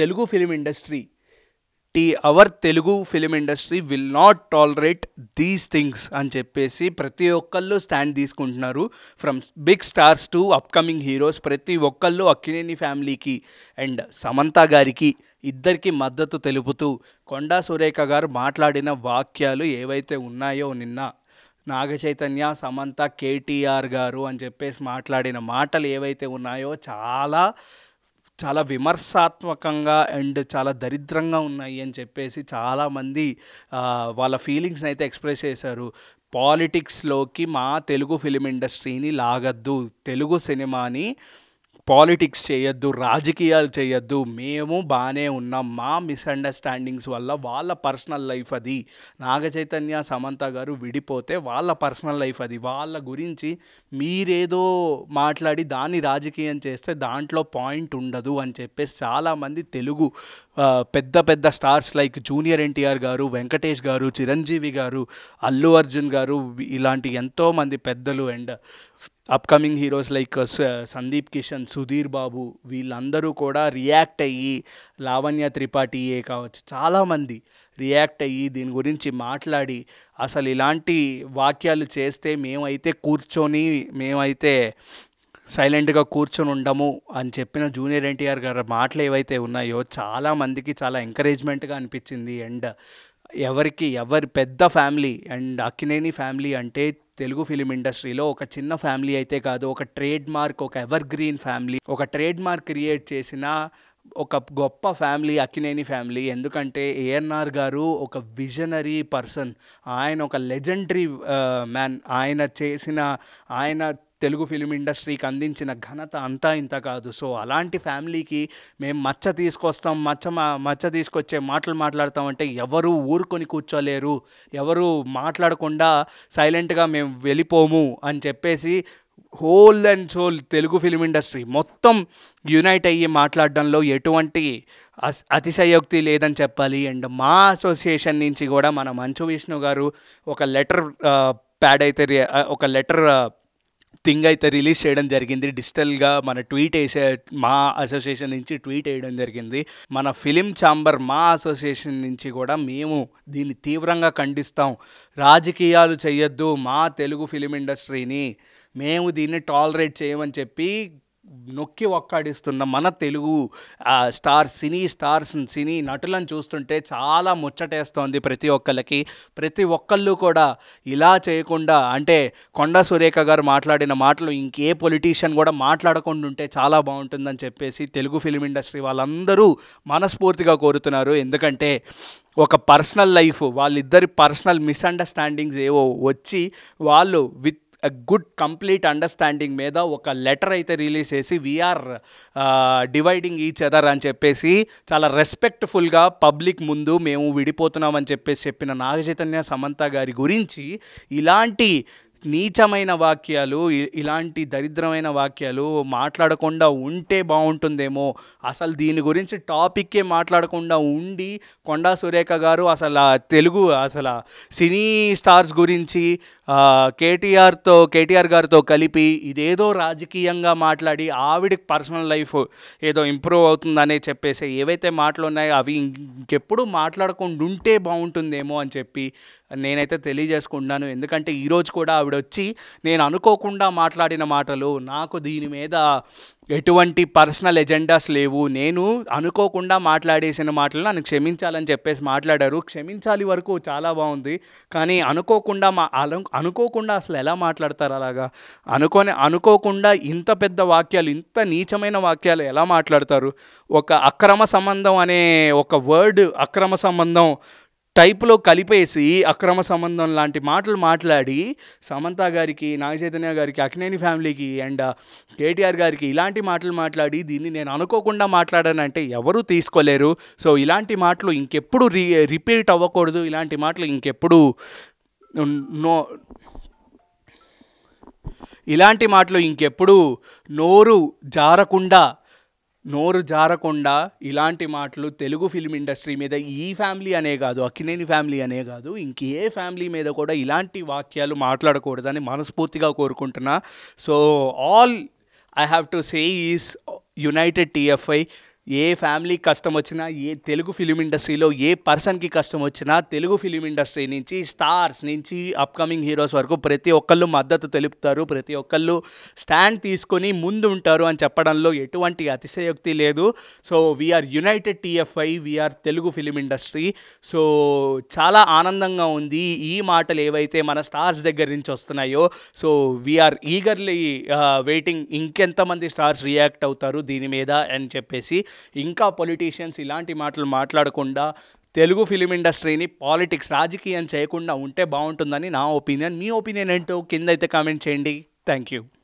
Telugu film industry టీ our Telugu film industry will not tolerate these things అని చెప్పేసి ప్రతి ఒక్కళ్ళు స్టాండ్ తీసుకుంటున్నారు from big stars to upcoming heroes ప్రతి ఒక్కళ్ళు అక్కినేని ఫ్యామిలీకి అండ్ సమంత గారికి ఇద్దరికి మద్దతు తెలుపుతూ కొండా సురేఖ గారు మాట్లాడిన వాక్యాలు ఏవైతే ఉన్నాయో నిన్న నాగ చైతన్య సమంత కేటీఆర్ గారు అని చెప్పేసి మాట్లాడిన మాటలు ఏవైతే ఉన్నాయో చాలా చాలా విమర్శాత్మకంగా అండ్ చాలా దరిద్రంగా ఉన్నాయి అని చెప్పేసి చాలామంది వాళ్ళ ఫీలింగ్స్ని అయితే ఎక్స్ప్రెస్ చేశారు పాలిటిక్స్లోకి మా తెలుగు ఫిలిం ఇండస్ట్రీని లాగద్దు తెలుగు సినిమాని పాలిటిక్స్ చేయొద్దు రాజకీయాలు చేయొద్దు మేము బాగానే ఉన్నాం మా మిస్అండర్స్టాండింగ్స్ వల్ల వాళ్ళ పర్సనల్ లైఫ్ అది నాగ చైతన్య సమంత గారు విడిపోతే వాళ్ళ పర్సనల్ లైఫ్ అది వాళ్ళ గురించి మీరేదో మాట్లాడి దాన్ని రాజకీయం చేస్తే దాంట్లో పాయింట్ ఉండదు అని చెప్పేసి చాలామంది తెలుగు పెద్ద పెద్ద స్టార్స్ లైక్ జూనియర్ ఎన్టీఆర్ గారు వెంకటేష్ గారు చిరంజీవి గారు అల్లు అర్జున్ గారు ఇలాంటి ఎంతోమంది పెద్దలు and upcoming heroes like Sandeep Kishan Sudheer Babu వీళ్ళందరూ కూడా రియాక్ట్ అయ్యి లావణ్య త్రిపాఠి ఏ కావచ్చు చాలామంది రియాక్ట్ అయ్యి దీని గురించి మాట్లాడి అసలు ఇలాంటి వాక్యాలు చేస్తే మేమైతే కూర్చొని మేమైతే సైలెంట్గా కూర్చొని ఉండము అని చెప్పిన జూనియర్ ఎన్టీఆర్ గారి మాటలు ఏవైతే ఉన్నాయో చాలామందికి చాలా ఎంకరేజ్మెంట్గా అనిపించింది అండ్ ఎవరికి ఎవరి పెద్ద ఫ్యామిలీ అండ్ అక్కినేని ఫ్యామిలీ అంటే తెలుగు ఫిలిం ఇండస్ట్రీలో ఒక చిన్న ఫ్యామిలీ అయితే కాదు ఒక ట్రేడ్ మార్క్ ఒక ఎవర్ గ్రీన్ ఫ్యామిలీ ఒక ట్రేడ్ మార్క్ క్రియేట్ చేసిన ఒక గొప్ప ఫ్యామిలీ అక్కినేని ఫ్యామిలీ ఎందుకంటే ఏఎన్ఆర్ గారు ఒక విజనరీ పర్సన్ ఆయన ఒక లెజెండరీ మ్యాన్ ఆయన చేసిన ఆయన తెలుగు ఫిలిం ఇండస్ట్రీకి అందించిన ఘనత అంతా ఇంత కాదు సో అలాంటి ఫ్యామిలీకి మేము మచ్చ తీసుకొస్తాం మచ్చ మచ్చ తీసుకొచ్చే మాటలు మాట్లాడతాం అంటే ఎవరు ఊరుకొని కూర్చోలేరు ఎవరు మాట్లాడకుండా సైలెంట్గా మేము వెళ్ళిపోము అని చెప్పేసి whole and soul Telugu film industry మొత్తం యునైట్ అయ్యి మాట్లాడడంలో ఎటువంటి అతిశయోక్తి లేదని చెప్పాలి అండ్ మా అసోసియేషన్ నుంచి కూడా మన మంచు విష్ణు గారు ఒక లెటర్ ప్యాడ్ అయితే ఒక లెటర్ థింగ్ అయితే రిలీజ్ చేయడం జరిగింది డిజిటల్గా మన ట్వీట్ వేసే మా అసోసియేషన్ నుంచి ట్వీట్ వేయడం జరిగింది మన ఫిలిం ఛాంబర్ మా అసోసియేషన్ నుంచి కూడా మేము దీన్ని తీవ్రంగా ఖండిస్తాం రాజకీయాలు చేయొద్దు మా తెలుగు ఫిలిం ఇండస్ట్రీని మేము దీన్ని టాలరేట్ చేయమని చెప్పి నొక్కి ఒక్కాడిస్తున్న మన తెలుగు స్టార్ సినీ స్టార్స్ సినీ నటులను చూస్తుంటే చాలా ముచ్చటేస్తోంది ప్రతి ఒక్కళ్ళకి ప్రతి ఒక్కళ్ళు కూడా ఇలా చేయకుండా అంటే కొండ సురేఖ గారు మాట్లాడిన మాటలు ఇంకే పొలిటీషియన్ కూడా మాట్లాడకుండా ఉంటే చాలా బాగుంటుందని చెప్పేసి తెలుగు ఫిలిం ఇండస్ట్రీ వాళ్ళందరూ మనస్ఫూర్తిగా కోరుతున్నారు ఎందుకంటే ఒక పర్సనల్ లైఫ్ వాళ్ళిద్దరి పర్సనల్ మిస్అండర్స్టాండింగ్స్ ఏవో వచ్చి వాళ్ళు విత్ గుడ్ కంప్లీట్ అండర్స్టాండింగ్ మీద ఒక లెటర్ అయితే రిలీజ్ చేసి వీఆర్ డివైడింగ్ ఈచ్ అదర్ అని చెప్పేసి చాలా రెస్పెక్ట్ఫుల్గా పబ్లిక్ ముందు మేము విడిపోతున్నామని చెప్పేసి చెప్పిన నాగచైతన్య సమంత గారి గురించి ఇలాంటి నీచమైన వాక్యాలు ఇలాంటి దరిద్రమైన వాక్యాలు మాట్లాడకుండా ఉంటే బాగుంటుందేమో అసలు దీని గురించి టాపిక్కే మాట్లాడకుండా ఉండి కొండా సురేఖ గారు అసలు తెలుగు అసలు సినీ స్టార్స్ గురించి కేటీఆర్తో కేటీఆర్ గారితో కలిపి ఇదేదో రాజకీయంగా మాట్లాడి ఆవిడికి పర్సనల్ లైఫ్ ఏదో ఇంప్రూవ్ అవుతుందనే చెప్పేసి ఏవైతే మాటలు ఉన్నాయో అవి ఇంకెప్పుడు మాట్లాడకుండా ఉంటే బాగుంటుందేమో అని చెప్పి నేనైతే తెలియజేసుకుంటున్నాను ఎందుకంటే ఈరోజు కూడా ఆవిడ వచ్చి నేను అనుకోకుండా మాట్లాడిన మాటలు నాకు దీని మీద ఎటువంటి పర్సనల్ ఎజెండాస్ లేవు నేను అనుకోకుండా మాట్లాడేసిన మాటలు నన్ను క్షమించాలని చెప్పేసి మాట్లాడారు క్షమించాలి వరకు చాలా బాగుంది కానీ అనుకోకుండా మా అనుకోకుండా అసలు ఎలా మాట్లాడతారు అలాగా అనుకోని అనుకోకుండా ఇంత పెద్ద వాక్యాలు ఇంత నీచమైన వాక్యాలు ఎలా మాట్లాడతారు ఒక అక్రమ సంబంధం అనే ఒక వర్డ్ అక్రమ సంబంధం టైప్లో కలిపేసి అక్రమ సంబంధం లాంటి మాటలు మాట్లాడి సమంత గారికి నాగచైతన్య గారికి అక్నేని ఫ్యామిలీకి అండ్ కేటీఆర్ గారికి ఇలాంటి మాటలు మాట్లాడి దీన్ని నేను అనుకోకుండా మాట్లాడానంటే ఎవరూ తీసుకోలేరు సో ఇలాంటి మాటలు ఇంకెప్పుడు రీ రిపీట్ అవ్వకూడదు ఇలాంటి మాటలు ఇంకెప్పుడు నో ఇలాంటి మాటలు ఇంకెప్పుడు నోరు జారకుండా నోరు జారకుండా ఇలాంటి మాటలు తెలుగు ఫిల్మ్ ఇండస్ట్రీ మీద ఈ ఫ్యామిలీ అనే కాదు అక్కినేని ఫ్యామిలీ అనే కాదు ఇంకే ఫ్యామిలీ మీద కూడా ఇలాంటి వాక్యాలు మాట్లాడకూడదని మనస్ఫూర్తిగా కోరుకుంటున్నా so all I have to say is united TFI ఏ ఫ్యామిలీకి కష్టం వచ్చినా ఏ తెలుగు ఫిలిం ఇండస్ట్రీలో ఏ పర్సన్కి కష్టం వచ్చినా తెలుగు ఫిలిం ఇండస్ట్రీ నుంచి స్టార్స్ నుంచి అప్కమింగ్ హీరోస్ వరకు ప్రతి ఒక్కళ్ళు మద్దతు తెలుపుతారు ప్రతి ఒక్కళ్ళు స్టాండ్ తీసుకొని ముందు ఉంటారు అని చెప్పడంలో ఎటువంటి అతిశయోక్తి లేదు so we are united TFI we are Telugu film industry so చాలా ఆనందంగా ఉంది ఈ మాటలు ఏవైతే మన స్టార్స్ దగ్గర నుంచి వస్తున్నాయో సో వీఆర్ ఈగర్లీ వెయిటింగ్ ఇంకెంతమంది స్టార్స్ రియాక్ట్ అవుతారు దీని మీద అని చెప్పేసి ఇంకా పొలిటీషియన్స్ ఇలాంటి మాటలు మాట్లాడకుండా తెలుగు ఫిలిం ఇండస్ట్రీని పాలిటిక్స్ రాజకీయం చేయకుండా ఉంటే బాగుంటుందని నా ఒపీనియన్ మీ ఒపీనియన్ ఏంటో కింద అయితే కామెంట్ చేయండి థ్యాంక్ యూ